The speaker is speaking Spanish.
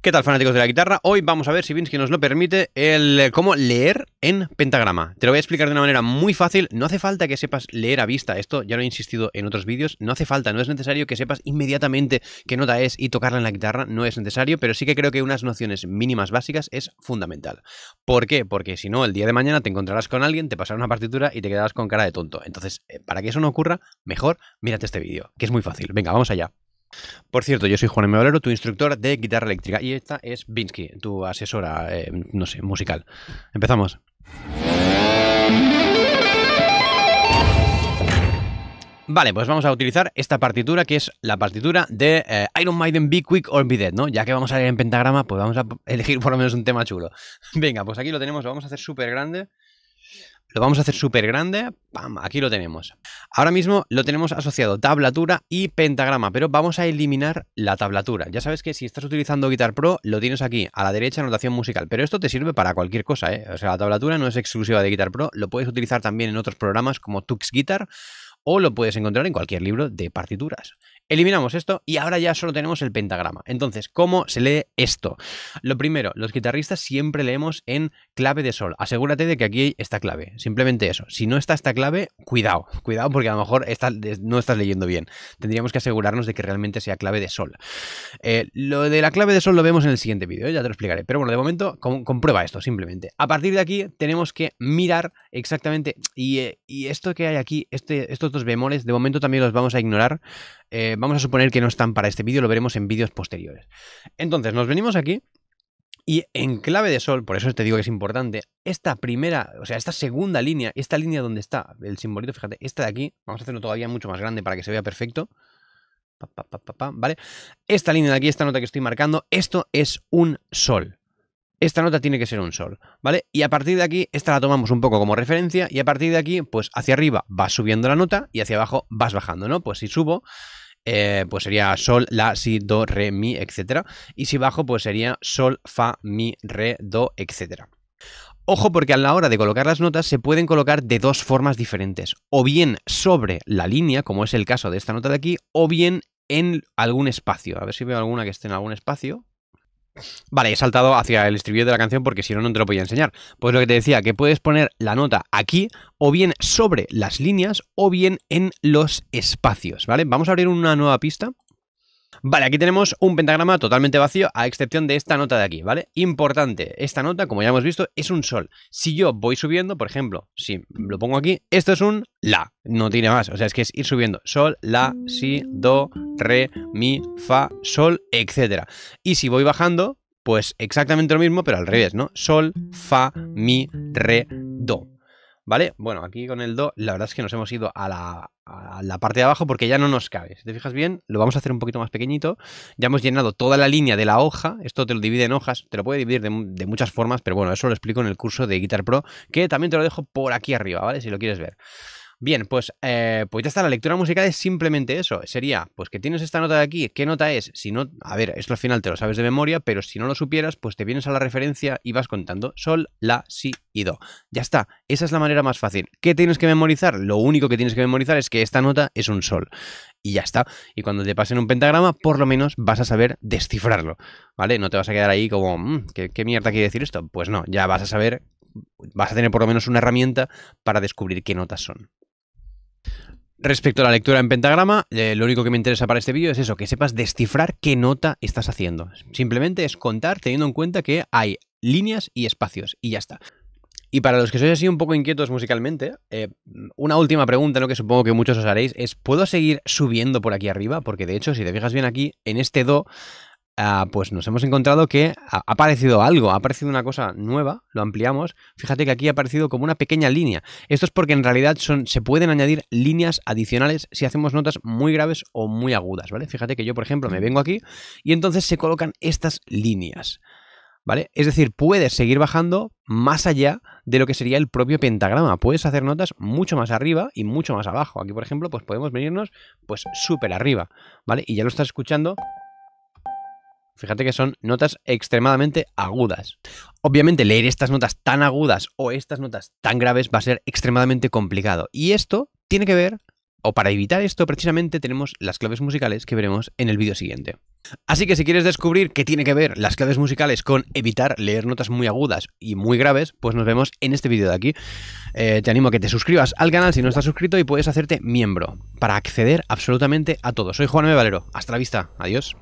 ¿Qué tal, fanáticos de la guitarra? Hoy vamos a ver, si Vinsky nos lo permite, el eh, cómo leer en pentagrama. Te lo voy a explicar de una manera muy fácil. No hace falta que sepas leer a vista. Esto ya lo he insistido en otros vídeos. No hace falta, no es necesario que sepas inmediatamente qué nota es y tocarla en la guitarra. No es necesario, pero sí que creo que unas nociones mínimas básicas es fundamental. ¿Por qué? Porque si no, el día de mañana te encontrarás con alguien, te pasará una partitura y te quedarás con cara de tonto. Entonces, eh, para que eso no ocurra, mejor mírate este vídeo, que es muy fácil. Venga, vamos allá. Por cierto, yo soy Juan M. tu instructor de guitarra eléctrica, y esta es Vinsky, tu asesora, eh, no sé, musical. Empezamos. Vale, pues vamos a utilizar esta partitura que es la partitura de eh, Iron Maiden Be Quick or Be Dead, ¿no? Ya que vamos a ir en pentagrama, pues vamos a elegir por lo menos un tema chulo. Venga, pues aquí lo tenemos, lo vamos a hacer súper grande lo vamos a hacer súper grande. ¡Pam! Aquí lo tenemos. Ahora mismo lo tenemos asociado tablatura y pentagrama, pero vamos a eliminar la tablatura. Ya sabes que si estás utilizando Guitar Pro, lo tienes aquí, a la derecha, anotación musical. Pero esto te sirve para cualquier cosa, ¿eh? O sea, la tablatura no es exclusiva de Guitar Pro. Lo puedes utilizar también en otros programas como Tux Guitar o lo puedes encontrar en cualquier libro de partituras. Eliminamos esto y ahora ya solo tenemos el pentagrama. Entonces, ¿cómo se lee esto? Lo primero, los guitarristas siempre leemos en clave de sol. Asegúrate de que aquí está clave. Simplemente eso. Si no está esta clave, cuidado. Cuidado porque a lo mejor no estás leyendo bien. Tendríamos que asegurarnos de que realmente sea clave de sol. Eh, lo de la clave de sol lo vemos en el siguiente vídeo, ¿eh? ya te lo explicaré. Pero bueno, de momento comprueba esto simplemente. A partir de aquí tenemos que mirar exactamente. Y, eh, esto que hay aquí, este, estos dos bemoles, de momento también los vamos a ignorar. vamos a suponer que no están para este vídeo, lo veremos en vídeos posteriores. Entonces, nos venimos aquí y en clave de sol, por eso te digo que es importante, esta primera, o sea, esta segunda línea, esta línea donde está el simbolito, fíjate, esta de aquí, vamos a hacerlo todavía mucho más grande para que se vea perfecto. ¿Vale? Esta línea de aquí, esta nota que estoy marcando, esto es un sol. Esta nota tiene que ser un sol, ¿vale? Y a partir de aquí, esta la tomamos un poco como referencia y a partir de aquí, pues hacia arriba vas subiendo la nota y hacia abajo vas bajando, ¿no? Pues si subo, eh, pues sería sol, la, si, do, re, mi, etc. Y si bajo, pues sería sol, fa, mi, re, do, etc. Ojo porque a la hora de colocar las notas se pueden colocar de dos formas diferentes, o bien sobre la línea, como es el caso de esta nota de aquí, o bien en algún espacio. A ver si veo alguna que esté en algún espacio. Vale, he saltado hacia el estribillo de la canción porque si no, no te lo podía enseñar. Pues lo que te decía, que puedes poner la nota aquí, o bien sobre las líneas, o bien en los espacios, ¿vale? Vamos a abrir una nueva pista. Vale, aquí tenemos un pentagrama totalmente vacío, a excepción de esta nota de aquí, ¿vale? Importante, esta nota, como ya hemos visto, es un sol. Si yo voy subiendo, por ejemplo, si lo pongo aquí, esto es un la, no tiene más, o sea, es que es ir subiendo. Sol, la, si, do, re, mi, fa, sol, etc. Y si voy bajando, pues exactamente lo mismo, pero al revés, ¿no? Sol, fa, mi, re, do. ¿Vale? Bueno, aquí con el do, la verdad es que nos hemos ido a la, parte de abajo porque ya no nos cabe. Si te fijas bien, lo vamos a hacer un poquito más pequeñito. Ya hemos llenado toda la línea de la hoja. Esto te lo divide en hojas. Te lo puede dividir de, de muchas formas, pero bueno, eso lo explico en el curso de Guitar Pro, que también te lo dejo por aquí arriba, ¿vale? Si lo quieres ver. Bien, pues, eh, pues ya está, la lectura musical es simplemente eso. Sería, pues que tienes esta nota de aquí, ¿qué nota es? Si no, a ver, esto al final te lo sabes de memoria, pero si no lo supieras, pues te vienes a la referencia y vas contando sol, la, si y do. Ya está, esa es la manera más fácil. ¿Qué tienes que memorizar? Lo único que tienes que memorizar es que esta nota es un sol y ya está. Y cuando te pasen un pentagrama, por lo menos vas a saber descifrarlo, ¿vale? No te vas a quedar ahí como, mm, ¿qué, mierda quiere decir esto? Pues no, ya vas a saber, vas a tener por lo menos una herramienta para descubrir qué notas son. Respecto a la lectura en pentagrama, eh, lo único que me interesa para este vídeo es eso, que sepas descifrar qué nota estás haciendo. Simplemente es contar teniendo en cuenta que hay líneas y espacios y ya está. Y para los que sois así un poco inquietos musicalmente, eh, una última pregunta, lo que supongo que muchos os haréis, es ¿puedo seguir subiendo por aquí arriba? Porque de hecho, si te fijas bien aquí, en este Do Ah, pues nos hemos encontrado que ha aparecido algo, ha aparecido una cosa nueva, lo ampliamos. Fíjate que aquí ha aparecido como una pequeña línea. Esto es porque en realidad se pueden añadir líneas adicionales si hacemos notas muy graves o muy agudas, ¿vale? Fíjate que yo, por ejemplo, me vengo aquí y entonces se colocan estas líneas. ¿Vale? Es decir, puedes seguir bajando más allá de lo que sería el propio pentagrama. Puedes hacer notas mucho más arriba y mucho más abajo. Aquí, por ejemplo, pues podemos venirnos pues súper arriba, ¿vale? Y ya lo estás escuchando Fíjate que son notas extremadamente agudas. Obviamente leer estas notas tan agudas o estas notas tan graves va a ser extremadamente complicado. Y esto tiene que ver, o para evitar esto precisamente tenemos las claves musicales que veremos en el vídeo siguiente. Así que si quieres descubrir qué tiene que ver las claves musicales con evitar leer notas muy agudas y muy graves, pues nos vemos en este vídeo de aquí. Eh, te animo a que te suscribas al canal si no estás suscrito y puedes hacerte miembro para acceder absolutamente a todo. Soy Juan M. Valero. Hasta la vista. Adiós.